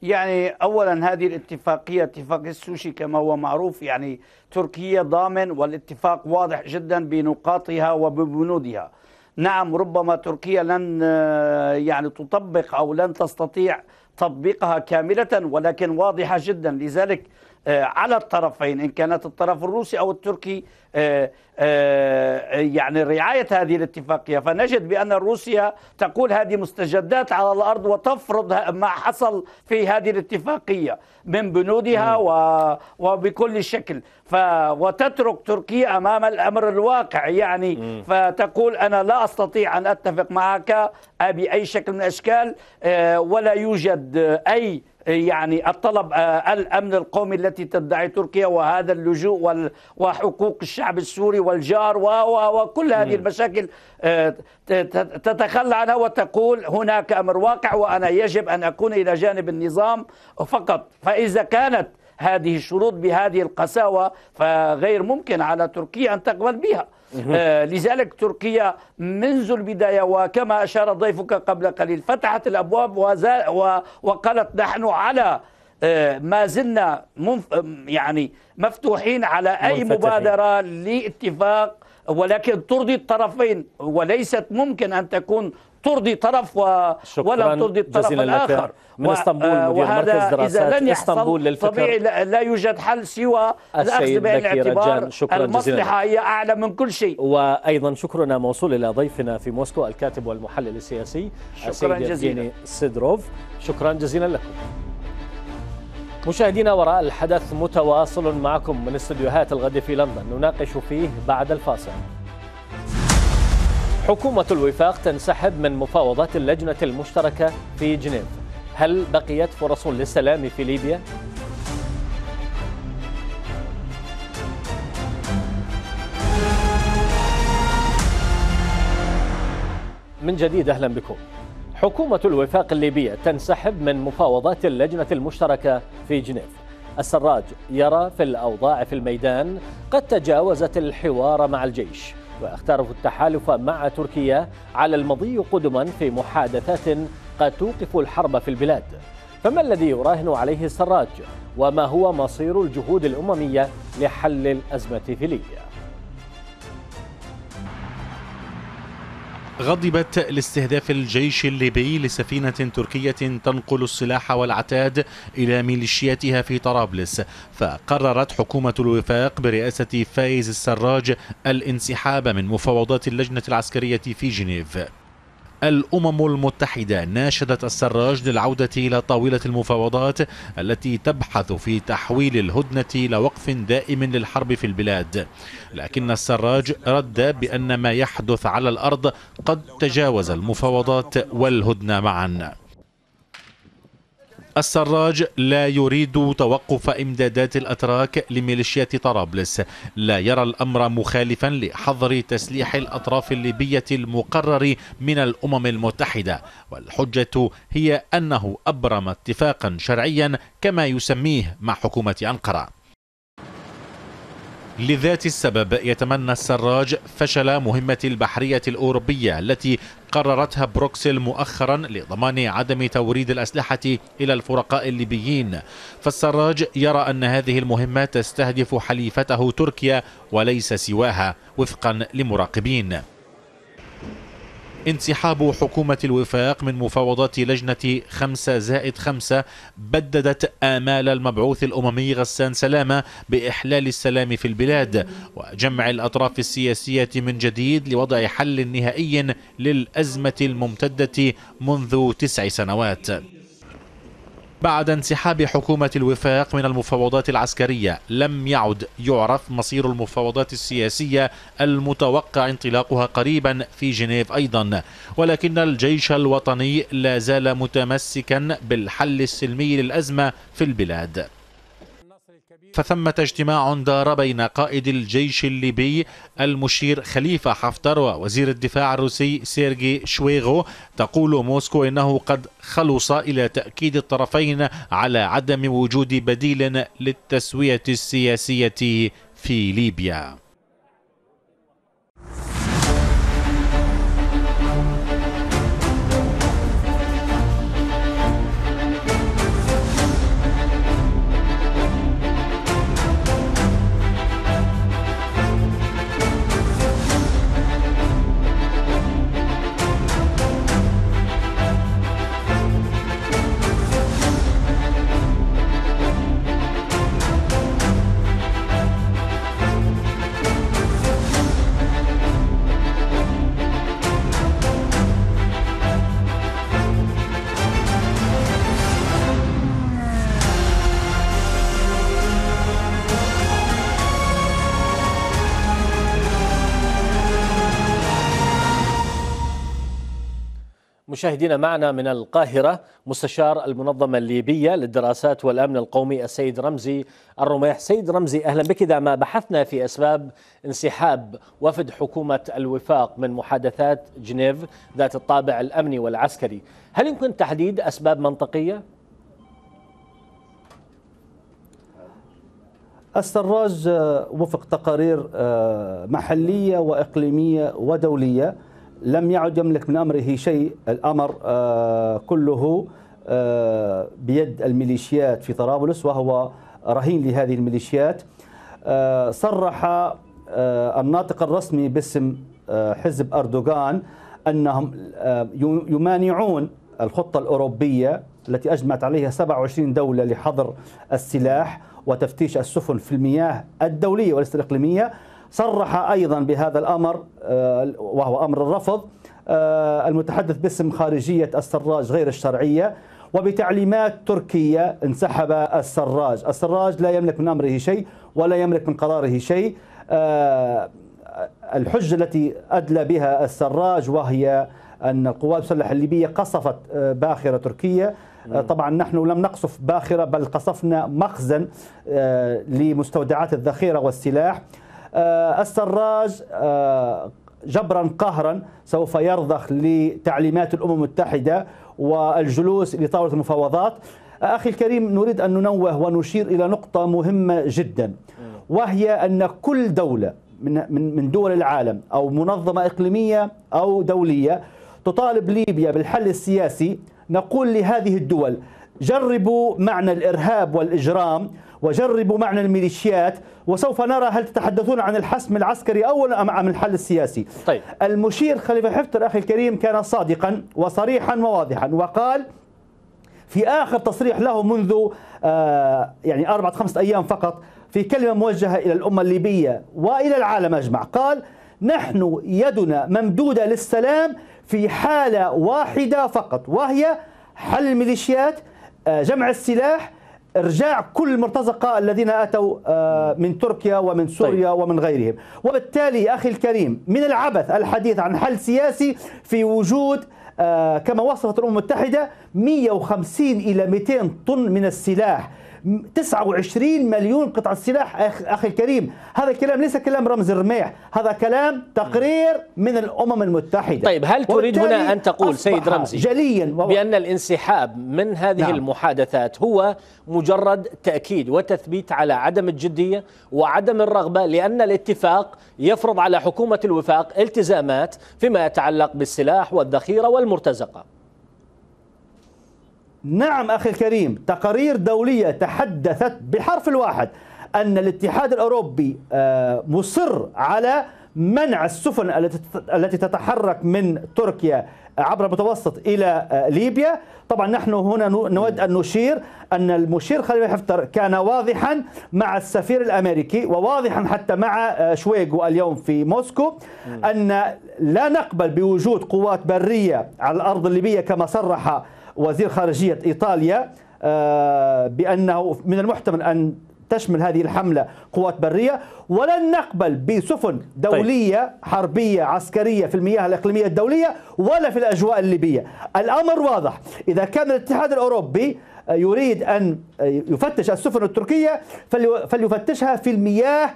يعني اولا هذه الاتفاقيه اتفاق السوشي كما هو معروف يعني تركيا ضامن والاتفاق واضح جدا بنقاطها وببنودها نعم ربما تركيا لن آه، يعني تطبق او لن تستطيع تطبيقها كامله ولكن واضحه جدا لذلك آه، على الطرفين ان كانت الطرف الروسي او التركي آه، آه، يعني رعاية هذه الاتفاقية فنجد بأن روسيا تقول هذه مستجدات على الأرض وتفرض ما حصل في هذه الاتفاقية من بنودها و... وبكل شكل ف... وتترك تركيا أمام الأمر الواقع يعني م. فتقول أنا لا أستطيع أن أتفق معك بأي شكل من الأشكال آه، ولا يوجد أي يعني الطلب الامن القومي التي تدعي تركيا وهذا اللجوء وحقوق الشعب الشعب السوري والجار و وكل هذه المشاكل آه، تتخلى عنها وتقول هناك امر واقع وانا يجب ان اكون الى جانب النظام فقط فاذا كانت هذه الشروط بهذه القساوة فغير ممكن على تركيا أن تقبل بها آه، لذلك تركيا منذ البداية وكما أشار ضيفك قبل قليل فتحت الأبواب وقالت نحن على آه، ما زلنا منف... يعني مفتوحين على أي مبادرة لاتفاق ولكن ترضي الطرفين وليست ممكن أن تكون ترضي طرف و... ولا ترضي الطرف الآخر من و... اسطنبول آه، مدير مركز دراسات إذا لن يحصل اسطنبول للفكر طبيعي لا يوجد حل سوى الأخذ بعين الاعتبار المصلحة هي أعلى من كل شيء وأيضا شكرنا موصول إلى ضيفنا في موسكو الكاتب والمحلل السياسي شكرا السيد جزيلا سيدروف شكرا جزيلا لكم مشاهدينا وراء الحدث متواصل معكم من استديوهات الغد في لندن نناقش فيه بعد الفاصل حكومة الوفاق تنسحب من مفاوضات اللجنة المشتركة في جنيف هل بقيت فرص للسلام في ليبيا؟ من جديد أهلا بكم حكومة الوفاق الليبية تنسحب من مفاوضات اللجنة المشتركة في جنيف السراج يرى في الأوضاع في الميدان قد تجاوزت الحوار مع الجيش واختاروا التحالف مع تركيا على المضي قدما في محادثات قد توقف الحرب في البلاد فما الذي يراهن عليه السراج وما هو مصير الجهود الأممية لحل الأزمة في ليبيا غضبت لاستهداف الجيش الليبي لسفينة تركية تنقل السلاح والعتاد إلى ميليشياتها في طرابلس فقررت حكومة الوفاق برئاسة فايز السراج الانسحاب من مفاوضات اللجنة العسكرية في جنيف الأمم المتحدة ناشدت السراج للعودة إلى طاولة المفاوضات التي تبحث في تحويل الهدنة إلى وقف دائم للحرب في البلاد لكن السراج رد بأن ما يحدث على الأرض قد تجاوز المفاوضات والهدنة معا السراج لا يريد توقف إمدادات الأتراك لميليشيات طرابلس لا يرى الأمر مخالفا لحظر تسليح الأطراف الليبية المقرر من الأمم المتحدة والحجة هي أنه أبرم اتفاقا شرعيا كما يسميه مع حكومة أنقرة لذات السبب يتمنى السراج فشل مهمة البحرية الأوروبية التي قررتها بروكسل مؤخرا لضمان عدم توريد الأسلحة إلى الفرقاء الليبيين فالسراج يرى أن هذه المهمة تستهدف حليفته تركيا وليس سواها وفقا لمراقبين انسحاب حكومة الوفاق من مفاوضات لجنة خمسة زائد خمسة بددت آمال المبعوث الأممي غسان سلامة بإحلال السلام في البلاد وجمع الأطراف السياسية من جديد لوضع حل نهائي للأزمة الممتدة منذ تسع سنوات بعد انسحاب حكومة الوفاق من المفاوضات العسكرية لم يعد يعرف مصير المفاوضات السياسية المتوقع انطلاقها قريبا في جنيف أيضا ولكن الجيش الوطني لا زال متمسكا بالحل السلمي للأزمة في البلاد فثمة اجتماع دار بين قائد الجيش الليبي المشير خليفة حفتر ووزير الدفاع الروسي سيرجي شويغو تقول موسكو إنه قد خلص إلى تأكيد الطرفين على عدم وجود بديل للتسوية السياسية في ليبيا مشاهدينا معنا من القاهرة مستشار المنظمة الليبية للدراسات والأمن القومي السيد رمزي الرميح سيد رمزي أهلا بك إذا ما بحثنا في أسباب انسحاب وفد حكومة الوفاق من محادثات جنيف ذات الطابع الأمني والعسكري هل يمكن تحديد أسباب منطقية؟ السراج وفق تقارير آه، محلية وإقليمية ودولية لم يعد يملك من امره شيء الامر آه، كله آه، بيد الميليشيات في طرابلس وهو رهين لهذه الميليشيات آه، صرح الناطق الرسمي باسم حزب أردوغان أنهم يمانعون الخطة الأوروبية التي أجمعت عليها 27 دولة لحظر السلاح وتفتيش السفن في المياه الدولية وليس الإقليمية صرح أيضا بهذا الأمر آه، وهو أمر الرفض آه، المتحدث باسم خارجية السراج غير الشرعية وبتعليمات تركية انسحب السراج السراج لا يملك من أمره شيء ولا يملك من قراره شيء آه، الحجة التي أدلى بها السراج وهي أن القوات المسلحة الليبية قصفت باخرة تركية طبعا نحن لم نقصف باخرة بل قصفنا مخزن لمستودعات الذخيرة والسلاح آه، السراج آه، جبرا قهرا سوف يرضخ لتعليمات الامم المتحده والجلوس لطاوله المفاوضات. آه، اخي الكريم نريد ان ننوه ونشير الى نقطه مهمه جدا وهي ان كل دوله من من دول العالم او منظمه اقليميه او دوليه تطالب ليبيا بالحل السياسي نقول لهذه الدول جربوا معنى الارهاب والاجرام وجربوا معنا الميليشيات وسوف نرى هل تتحدثون عن الحسم العسكري أولا أم عن الحل السياسي طيب. المشير خليفة حفتر أخي الكريم كان صادقا وصريحا وواضحا وقال في آخر تصريح له منذ آه يعني أربعة خمسة أيام فقط في كلمة موجهة إلى الأمة الليبية وإلى العالم أجمع قال نحن يدنا ممدودة للسلام في حالة واحدة فقط وهي حل الميليشيات آه، جمع السلاح إرجاع كل المرتزقة الذين أتوا آه، من تركيا ومن طيب. سوريا طيب. ومن غيرهم وبالتالي أخي الكريم من العبث الحديث عن حل سياسي في وجود آه، كما وصفت الأمم المتحدة 150 إلى 200 طن من السلاح 29 مليون قطعة سلاح أخي الكريم هذا الكلام ليس كلام رمز الرماح هذا كلام تقرير من الأمم المتحدة طيب هل تريد هنا أن تقول سيد رمزي جليا بأن الانسحاب من هذه نعم. المحادثات هو مجرد تأكيد وتثبيت على عدم الجدية وعدم الرغبة لأن الاتفاق يفرض على حكومة الوفاق التزامات فيما يتعلق بالسلاح والذخيرة والمرتزقة نعم أخي الكريم تقارير دولية تحدثت بحرف الواحد أن الاتحاد الأوروبي آه، مصر على منع السفن التي تتحرك من تركيا عبر المتوسط الى آه، ليبيا، طبعا نحن هنا نود ان نشير ان المشير خليل حفتر كان واضحا مع السفير الامريكي وواضحا حتى مع آه، شويغو اليوم في موسكو ان لا نقبل بوجود قوات بريه على الارض الليبيه كما صرح وزير خارجية إيطاليا آه، بأنه من المحتمل أن تشمل هذه الحملة قوات برية ولن نقبل بسفن دولية طيب. حربية عسكرية في المياه الإقليمية الدولية ولا في الأجواء الليبية الأمر واضح إذا كان الاتحاد الأوروبي آه، يريد أن آه، يفتش السفن التركية فليفتشها في المياه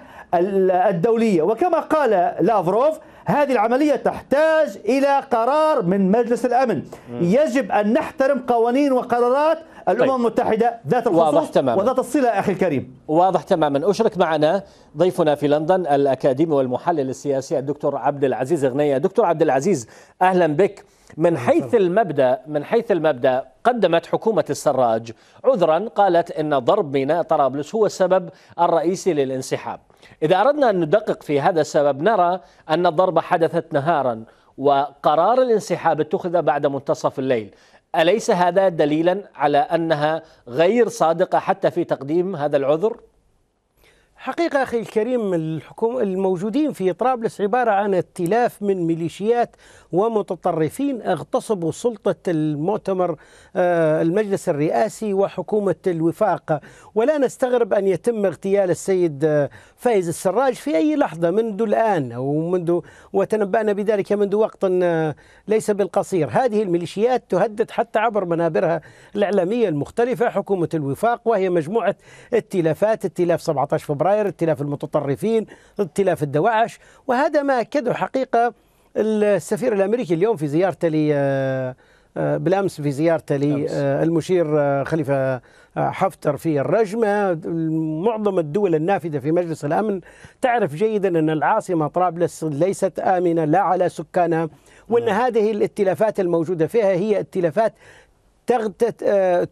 الدولية وكما قال لافروف هذه العملية تحتاج إلى قرار من مجلس الأمن يجب أن نحترم قوانين وقرارات الأمم طيب. المتحدة ذات الخصوص وذات الصلة أخي الكريم واضح تماما أشرك معنا ضيفنا في لندن الأكاديمي والمحلل السياسي الدكتور عبد العزيز غنية دكتور عبد العزيز أهلا بك من حيث المبدا من حيث المبدا قدمت حكومه السراج عذرا قالت ان ضرب ميناء طرابلس هو السبب الرئيسي للانسحاب إذا أردنا أن ندقق في هذا السبب نرى أن الضربة حدثت نهارا وقرار الانسحاب اتخذ بعد منتصف الليل أليس هذا دليلا على أنها غير صادقة حتى في تقديم هذا العذر؟ حقيقة أخي الكريم الحكومة الموجودين في طرابلس عبارة عن اتلاف من ميليشيات ومتطرفين اغتصبوا سلطة المؤتمر آه، المجلس الرئاسي وحكومة الوفاق ولا نستغرب أن يتم اغتيال السيد آه، فايز السراج في أي لحظة منذ الآن أو منذ وتنبأنا بذلك منذ وقت آه، ليس بالقصير هذه الميليشيات تهدد حتى عبر منابرها الإعلامية المختلفة حكومة الوفاق وهي مجموعة ائتلافات ائتلاف 17 فبراير الشراير ائتلاف المتطرفين ائتلاف الدواعش وهذا ما أكده حقيقة السفير الأمريكي اليوم في زيارته لي آه، آه، بالامس في زيارته للمشير آه، خليفه حفتر في الرجمه معظم الدول النافذه في مجلس الامن تعرف جيدا ان العاصمه طرابلس ليست امنه لا على سكانها وان نعم. هذه الائتلافات الموجوده فيها هي ائتلافات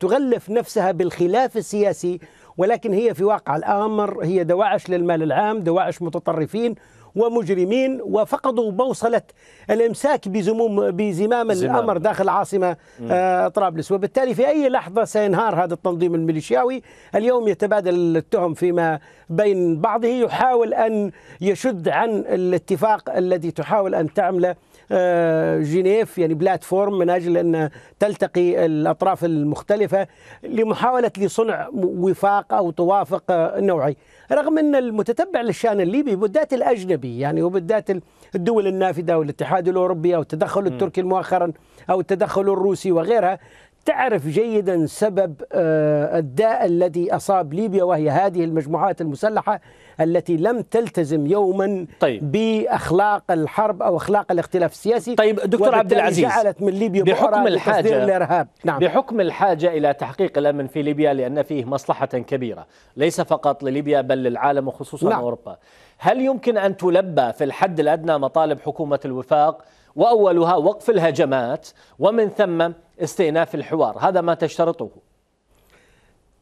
تغلف نفسها بالخلاف السياسي ولكن هي في واقع الامر هي دواعش للمال العام، دواعش متطرفين ومجرمين وفقدوا بوصله الامساك بزموم بزمام الامر داخل العاصمه آه، طرابلس، وبالتالي في اي لحظه سينهار هذا التنظيم الميليشياوي، اليوم يتبادل التهم فيما بين بعضه يحاول ان يشد عن الاتفاق الذي تحاول ان تعمله آه، جنيف يعني بلاتفورم من أجل أن تلتقي الأطراف المختلفة لمحاولة لصنع وفاق أو توافق نوعي رغم أن المتتبع للشأن الليبي بالذات الأجنبي يعني وبالذات الدول النافذة والاتحاد الأوروبي أو التدخل التركي مؤخرا أو التدخل الروسي وغيرها تعرف جيدا سبب آه، الداء الذي اصاب ليبيا وهي هذه المجموعات المسلحه التي لم تلتزم يوما طيب. باخلاق الحرب او اخلاق الاختلاف السياسي طيب دكتور عبد العزيز جعلت من ليبيا بحكم الحاجه الارهاب نعم. بحكم الحاجه الى تحقيق الامن في ليبيا لان فيه مصلحه كبيره ليس فقط لليبيا بل للعالم وخصوصا نعم. اوروبا هل يمكن ان تلبى في الحد الادنى مطالب حكومه الوفاق واولها وقف الهجمات ومن ثم استئناف الحوار هذا ما تشترطه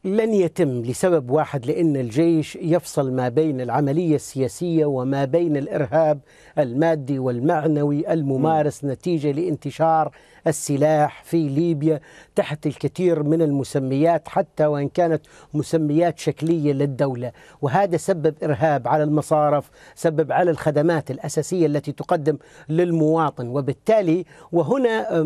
لن يتم لسبب واحد لان الجيش يفصل ما بين العمليه السياسيه وما بين الارهاب المادي والمعنوي الممارس م. نتيجه لانتشار السلاح في ليبيا تحت الكثير من المسميات حتى وان كانت مسميات شكليه للدوله وهذا سبب ارهاب على المصارف سبب على الخدمات الاساسيه التي تقدم للمواطن وبالتالي وهنا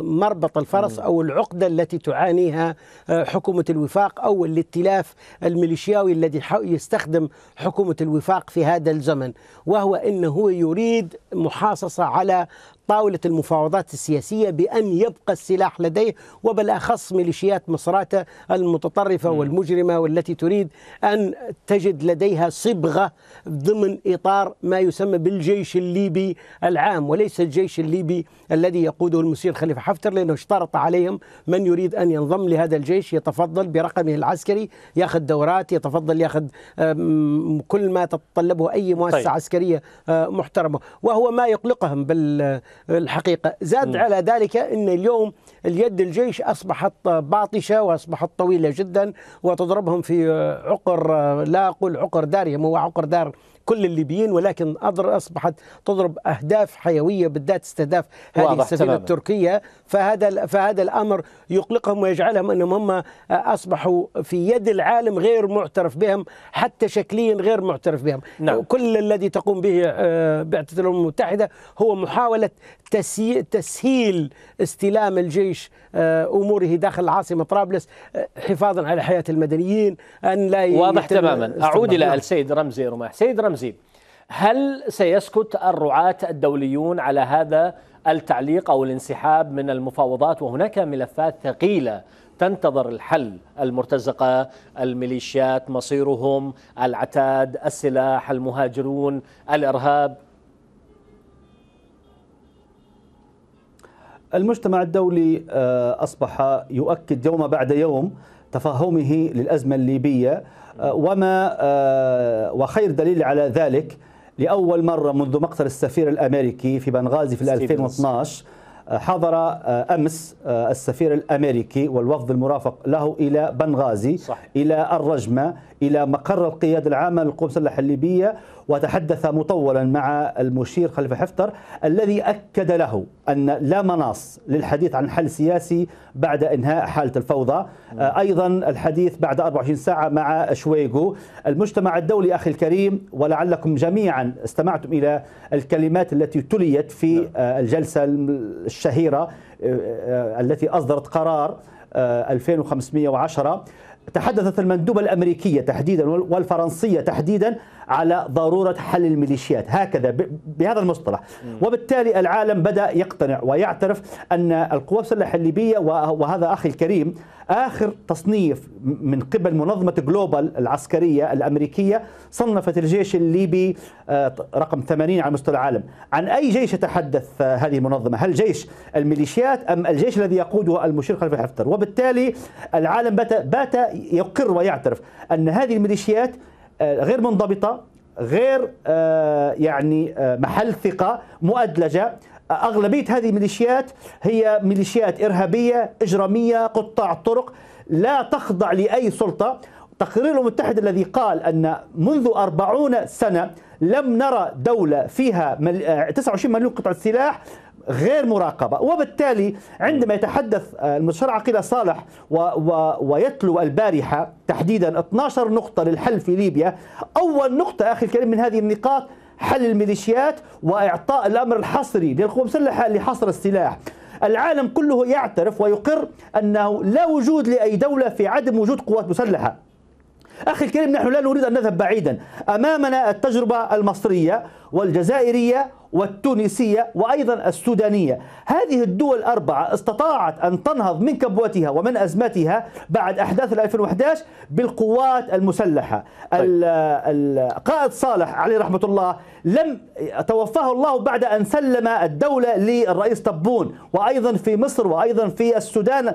مربط الفرس او العقده التي تعانيها أه، حكومه الوفاق او الائتلاف الميليشياوي الذي يستخدم حكومه الوفاق في هذا الزمن وهو انه يريد محاصصه على طاولة المفاوضات السياسية بأن يبقى السلاح لديه وبالأخص ميليشيات مصراتة المتطرفة والمجرمة والتي تريد أن تجد لديها صبغة ضمن إطار ما يسمى بالجيش الليبي العام وليس الجيش الليبي الذي يقوده المسير خليفة حفتر لأنه اشترط عليهم من يريد أن ينضم لهذا الجيش يتفضل برقمه العسكري ياخذ دورات يتفضل ياخذ كل ما تتطلبه أي مؤسسة طيب. عسكرية آه، محترمة وهو ما يقلقهم بال الحقيقة زاد م. على ذلك أن اليوم اليد الجيش أصبحت باطشة وأصبحت طويلة جدا وتضربهم في عقر لا أقول عقر دارية هو عقر دار كل الليبيين ولكن أضر أصبحت تضرب أهداف حيوية بالذات استهداف هذه السفينة تماما. التركية فهذا فهذا الأمر يقلقهم ويجعلهم أنهم هم آه، أصبحوا في يد العالم غير معترف بهم حتى شكليا غير معترف بهم نعم. كل الذي تقوم به آه، بعثة الأمم المتحدة هو محاولة تسهيل استلام الجيش آه، اموره داخل العاصمه طرابلس آه، حفاظا على حياه المدنيين ان لا واضح تماما اعود الى نعم. السيد رمزي رماح سيد رمزي هل سيسكت الرعاة الدوليون على هذا التعليق او الانسحاب من المفاوضات وهناك ملفات ثقيله تنتظر الحل المرتزقه الميليشيات مصيرهم العتاد السلاح المهاجرون الارهاب المجتمع الدولي آه، أصبح يؤكد يوم بعد يوم تفهمه للأزمة الليبية آه، وما آه، وخير دليل على ذلك لأول مرة منذ مقتل السفير الأمريكي في بنغازي في 2012 حضر آه، أمس آه، السفير الأمريكي والوفد المرافق له إلى بنغازي صح. إلى الرجمة إلى مقر القيادة العامة للقوات المسلحة الليبية وتحدث مطولا مع المشير خليفة حفتر الذي أكد له أن لا مناص للحديث عن حل سياسي بعد إنهاء حالة الفوضى آه، أيضا الحديث بعد 24 ساعة مع شويغو المجتمع الدولي أخي الكريم ولعلكم جميعا استمعتم إلى الكلمات التي تليت في نعم. الجلسة الشهيرة آه، آه، التي أصدرت قرار 2510 آه، تحدثت المندوبة الأمريكية تحديدا والفرنسية تحديدا على ضرورة حل الميليشيات هكذا بهذا المصطلح وبالتالي العالم بدأ يقتنع ويعترف أن القوى السلحة الليبية وهذا أخي الكريم آخر تصنيف من قبل منظمة جلوبال العسكرية الأمريكية صنفت الجيش الليبي آه، رقم 80 على مستوى العالم عن أي جيش تحدث آه، هذه المنظمة هل جيش الميليشيات أم الجيش الذي يقوده المشير خلف حفتر وبالتالي العالم بات, بات يقر ويعترف أن هذه الميليشيات آه، غير منضبطة غير يعني محل ثقة مؤدلجة أغلبية هذه الميليشيات هي ميليشيات إرهابية إجرامية قطاع الطرق لا تخضع لأي سلطة تقرير الأمم المتحدة الذي قال أن منذ أربعون سنة لم نرى دولة فيها 29 آه، مليون قطعة سلاح غير مراقبة وبالتالي عندما يتحدث آه، المستشار عقيلة صالح و و ويتلو البارحة تحديدا 12 نقطة للحل في ليبيا أول نقطة آخر الكريم من هذه النقاط حل الميليشيات وإعطاء الأمر الحصري للقوى المسلحة لحصر السلاح العالم كله يعترف ويقر أنه لا وجود لأي دولة في عدم وجود قوات مسلحة أخي الكريم نحن لا نريد أن نذهب بعيدا أمامنا التجربة المصرية والجزائرية والتونسية وأيضا السودانية هذه الدول الأربعة استطاعت أن تنهض من كبوتها ومن أزمتها بعد أحداث 2011 بالقوات المسلحة طيب. القائد صالح عليه رحمة الله لم توفاه الله بعد أن سلم الدولة للرئيس طبون وأيضا في مصر وأيضا في السودان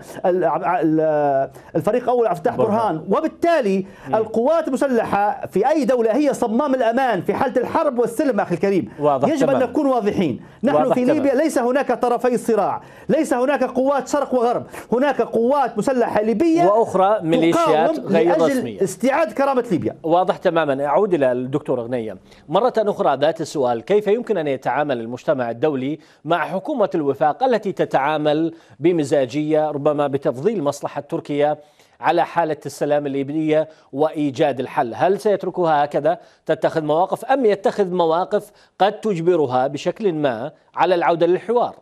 الفريق أول عفتاح برهان وبالتالي القوات المسلحة في أي دولة هي صمام الأمان في حالة الحرب والسلم أخي الكريم واضح يجب أن نكون واضحين نحن في ليبيا ليس هناك طرفي صراع ليس هناك قوات شرق وغرب هناك قوات مسلحة ليبية وأخرى ميليشيات غير رسمية استعاد كرامة ليبيا واضح تماما أعود إلى الدكتور غنية مرة أخرى ذات السؤال كيف يمكن أن يتعامل المجتمع الدولي مع حكومة الوفاق التي تتعامل بمزاجية ربما بتفضيل مصلحة تركيا على حالة السلام الليبية وإيجاد الحل هل سيتركها هكذا تتخذ مواقف أم يتخذ مواقف قد تجبرها بشكل ما على العودة للحوار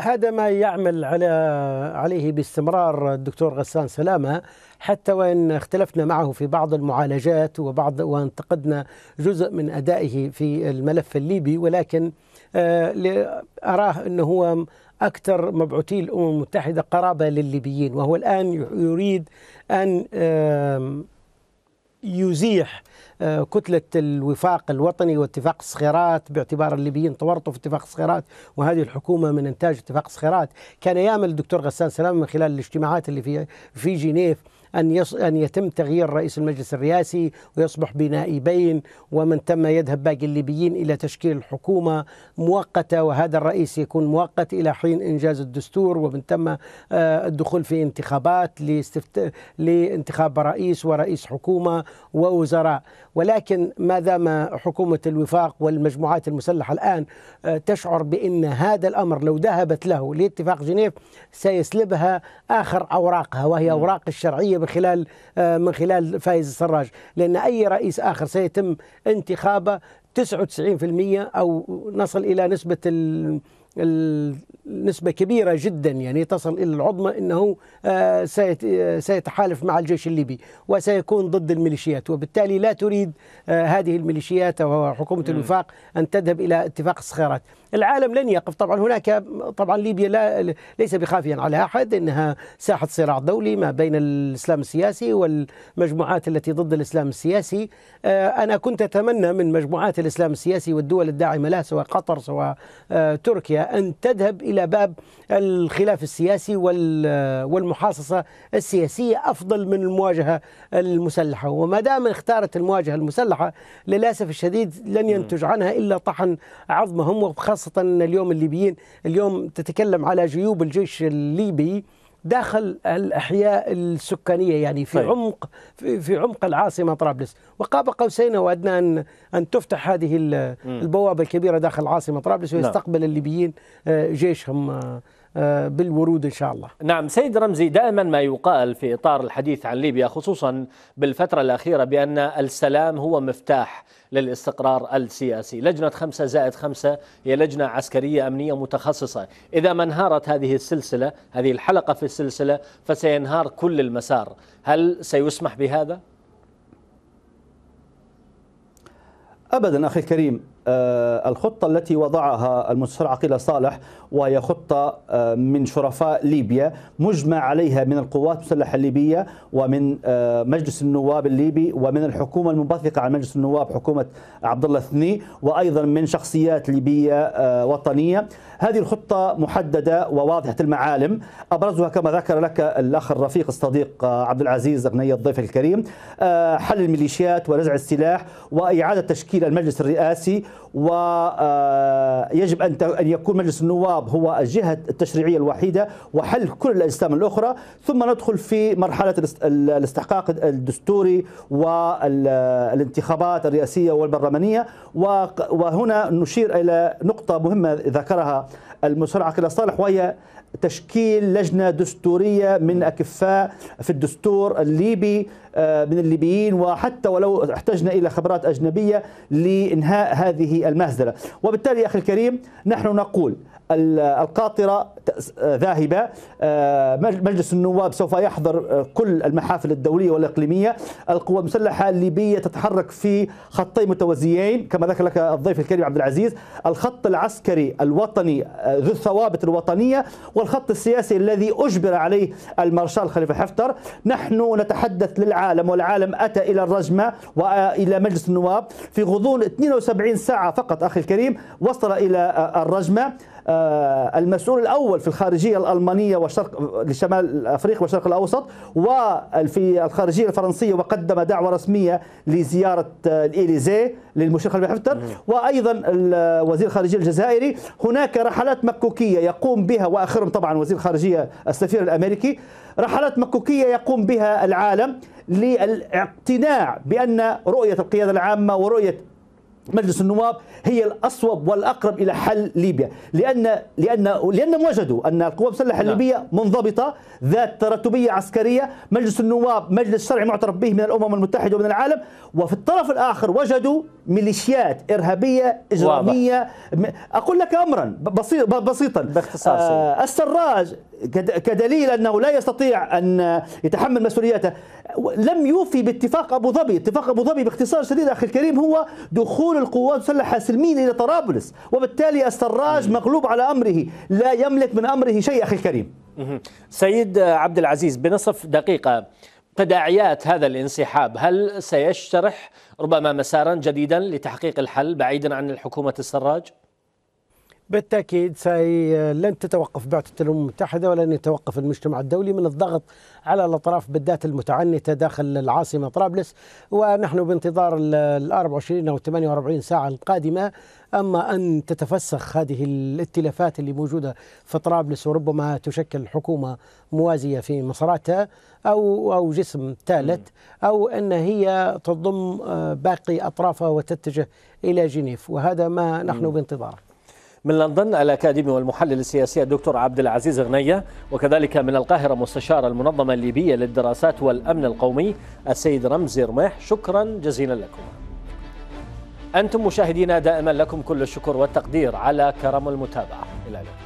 هذا ما يعمل على عليه باستمرار الدكتور غسان سلامه حتى وان اختلفنا معه في بعض المعالجات وبعض وانتقدنا جزء من ادائه في الملف الليبي ولكن آه، اراه انه هو أكثر مبعوثي الأمم المتحدة قرابة للليبيين وهو الآن يريد أن يزيح آه، كتلة الوفاق الوطني واتفاق الصخيرات باعتبار الليبيين تورطوا في اتفاق الصخيرات وهذه الحكومة من إنتاج اتفاق الصخيرات كان يامل الدكتور غسان سلام من خلال الاجتماعات اللي في في جنيف أن, يص... أن يتم تغيير رئيس المجلس الرئاسي ويصبح بنائبين ومن تم يذهب باقي الليبيين إلى تشكيل حكومة مؤقتة وهذا الرئيس يكون مؤقت إلى حين إنجاز الدستور ومن تم آه، الدخول في انتخابات لاستفت... لانتخاب رئيس ورئيس حكومة ووزراء ولكن ما دام حكومة الوفاق والمجموعات المسلحة الآن آه، تشعر بأن هذا الأمر لو ذهبت له لاتفاق جنيف سيسلبها آخر أوراقها وهي نعم. أوراق الشرعية من خلال آه، من خلال فايز السراج لأن أي رئيس آخر سيتم انتخابه 99% أو نصل إلى نسبة النسبة كبيرة جدا يعني تصل إلى العظمى أنه آه، آه، سيتحالف مع الجيش الليبي وسيكون ضد الميليشيات وبالتالي لا تريد آه، هذه الميليشيات وحكومة الوفاق أن تذهب إلى اتفاق الصخيرات العالم لن يقف طبعا هناك طبعا ليبيا لا ليس بخافيا على أحد أنها ساحة صراع دولي ما بين الإسلام السياسي والمجموعات التي ضد الإسلام السياسي أنا كنت أتمنى من مجموعات الإسلام السياسي والدول الداعمة لها سواء قطر سواء تركيا أن تذهب إلى باب الخلاف السياسي والمحاصصة السياسية أفضل من المواجهة المسلحة وما دام اختارت المواجهة المسلحة للأسف الشديد لن ينتج عنها إلا طحن عظمهم وخاصة اليوم الليبيين اليوم تتكلم على جيوب الجيش الليبي داخل الأحياء السكانية يعني في طيب. عمق في, في عمق العاصمة طرابلس وقاب قوسين وأدنى أن أن تفتح هذه البوابة الكبيرة داخل عاصمة طرابلس نعم. ويستقبل الليبيين آه، جيشهم آه، آه، بالورود إن شاء الله نعم سيد رمزي دائما ما يقال في إطار الحديث عن ليبيا خصوصا بالفترة الأخيرة بأن السلام هو مفتاح للاستقرار السياسي لجنة خمسة زائد خمسة هي لجنة عسكرية أمنية متخصصة إذا ما انهارت هذه السلسلة هذه الحلقة في السلسلة فسينهار كل المسار هل سيسمح بهذا؟ ابدا اخي الكريم آه، الخطه التي وضعها المستشار عقيل صالح وهي خطة آه، من شرفاء ليبيا مجمع عليها من القوات المسلحة الليبية ومن آه، مجلس النواب الليبي ومن الحكومة المنبثقة عن مجلس النواب حكومة عبد الله الثني وأيضا من شخصيات ليبية آه، وطنية هذه الخطة محددة وواضحة المعالم أبرزها كما ذكر لك الأخ الرفيق الصديق عبد العزيز أغنية الضيف الكريم حل الميليشيات ونزع السلاح وإعادة تشكيل المجلس الرئاسي ويجب آه، أن أن يكون مجلس النواب هو الجهة التشريعية الوحيدة وحل كل الأجسام الأخرى ثم ندخل في مرحلة الاستحقاق الدستوري والانتخابات الرئاسية والبرلمانية وهنا نشير إلى نقطة مهمة ذكرها المصارعه كده صالح وهي تشكيل لجنة دستورية من أكفاء في الدستور الليبي آه، من الليبيين وحتى ولو احتجنا إلى خبرات أجنبية لإنهاء هذه المهزلة وبالتالي أخي الكريم نحن نقول القاطرة آه، ذاهبة آه، مجلس النواب سوف يحضر آه، كل المحافل الدولية والإقليمية القوى المسلحة الليبية تتحرك في خطين متوازيين كما ذكر لك الضيف الكريم عبد العزيز الخط العسكري الوطني ذو الثوابت الوطنية والخط السياسي الذي أجبر عليه المارشال خليفة حفتر نحن نتحدث للعالم والعالم أتى إلى الرجمة وإلى مجلس النواب في غضون 72 ساعة فقط أخي الكريم وصل إلى الرجمة آه، المسؤول الأول في الخارجية الألمانية وشرق لشمال أفريقيا والشرق الأوسط وفي الخارجية الفرنسية وقدم دعوة رسمية لزيارة الإليزي للمشرق حفتر وأيضا وزير الخارجية الجزائري هناك رحلات مكوكية يقوم بها وآخرهم طبعا وزير الخارجية السفير الأمريكي رحلات مكوكية يقوم بها العالم للاقتناع بأن رؤية القيادة العامة ورؤية مجلس النواب هي الأصوب والأقرب إلى حل ليبيا لأن لأن لأنهم وجدوا أن القوى المسلحة نعم. الليبية منضبطة ذات ترتبيه عسكرية مجلس النواب مجلس شرعي معترف به من الأمم المتحدة ومن العالم وفي الطرف الآخر وجدوا ميليشيات إرهابية إجرامية واضح. أقول لك أمرا بسيط بسيطا باختصار آه، السراج كدليل أنه لا يستطيع أن يتحمل مسؤولياته لم يوفي باتفاق أبو ظبي اتفاق أبو ظبي باختصار شديد أخي الكريم هو دخول وصول القوات المسلحة سلميا إلى طرابلس وبالتالي السراج مغلوب على أمره لا يملك من أمره شيء أخي الكريم سيد عبد العزيز بنصف دقيقة تداعيات هذا الانسحاب هل سيشترح ربما مسارا جديدا لتحقيق الحل بعيدا عن الحكومة السراج؟ بالتأكيد لن تتوقف بعثة الأمم المتحدة ولن يتوقف المجتمع الدولي من الضغط على الأطراف بالذات المتعنتة داخل العاصمة طرابلس ونحن بانتظار ال 24 أو 48 ساعة القادمة أما أن تتفسخ هذه الائتلافات اللي موجودة في طرابلس وربما تشكل حكومة موازية في مصراتها أو أو جسم ثالث أو أن هي تضم آه، باقي أطرافها وتتجه إلى جنيف وهذا ما نحن بانتظاره من لندن الأكاديمي والمحلل السياسي الدكتور عبد العزيز غنية وكذلك من القاهرة مستشار المنظمة الليبية للدراسات والأمن القومي السيد رمزي رميح شكرا جزيلا لكم أنتم مشاهدينا دائما لكم كل الشكر والتقدير على كرم المتابعة إلى اللقاء